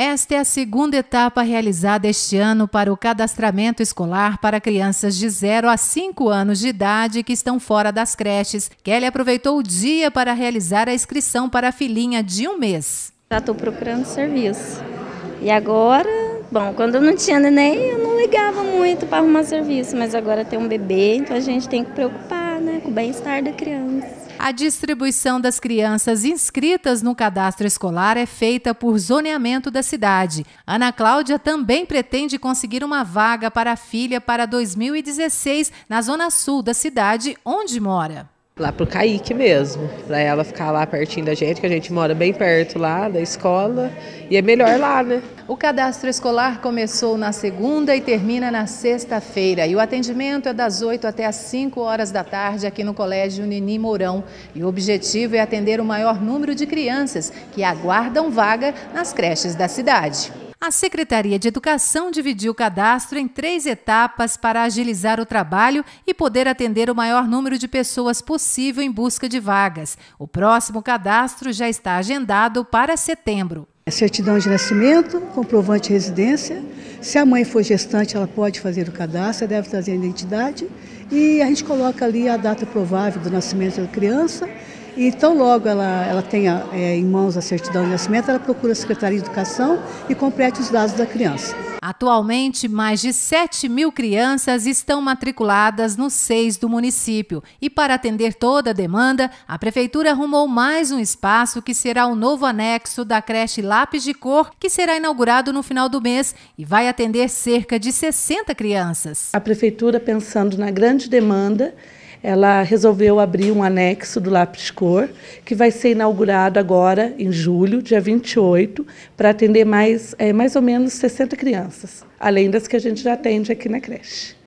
Esta é a segunda etapa realizada este ano para o cadastramento escolar para crianças de 0 a 5 anos de idade que estão fora das creches. Kelly aproveitou o dia para realizar a inscrição para a filhinha de um mês. Já estou procurando serviço. E agora, bom, quando eu não tinha neném, eu não ligava muito para arrumar serviço, mas agora tem um bebê, então a gente tem que preocupar né, com o bem-estar da criança. A distribuição das crianças inscritas no cadastro escolar é feita por zoneamento da cidade. Ana Cláudia também pretende conseguir uma vaga para a filha para 2016 na zona sul da cidade onde mora lá pro Caíque mesmo, para ela ficar lá pertinho da gente, que a gente mora bem perto lá da escola e é melhor lá, né? O cadastro escolar começou na segunda e termina na sexta-feira e o atendimento é das 8 até as 5 horas da tarde aqui no Colégio Nini Mourão e o objetivo é atender o maior número de crianças que aguardam vaga nas creches da cidade a Secretaria de Educação dividiu o cadastro em três etapas para agilizar o trabalho e poder atender o maior número de pessoas possível em busca de vagas. O próximo cadastro já está agendado para setembro. A é certidão de nascimento, comprovante de residência. Se a mãe for gestante, ela pode fazer o cadastro, deve trazer a identidade. E a gente coloca ali a data provável do nascimento da criança e tão logo ela, ela tenha é, em mãos a certidão de nascimento, ela procura a Secretaria de Educação e complete os dados da criança. Atualmente, mais de 7 mil crianças estão matriculadas nos seis do município. E para atender toda a demanda, a Prefeitura arrumou mais um espaço que será o novo anexo da creche Lápis de Cor, que será inaugurado no final do mês e vai atender cerca de 60 crianças. A Prefeitura, pensando na grande demanda, ela resolveu abrir um anexo do Lápis Cor, que vai ser inaugurado agora em julho, dia 28, para atender mais, é, mais ou menos 60 crianças, além das que a gente já atende aqui na creche.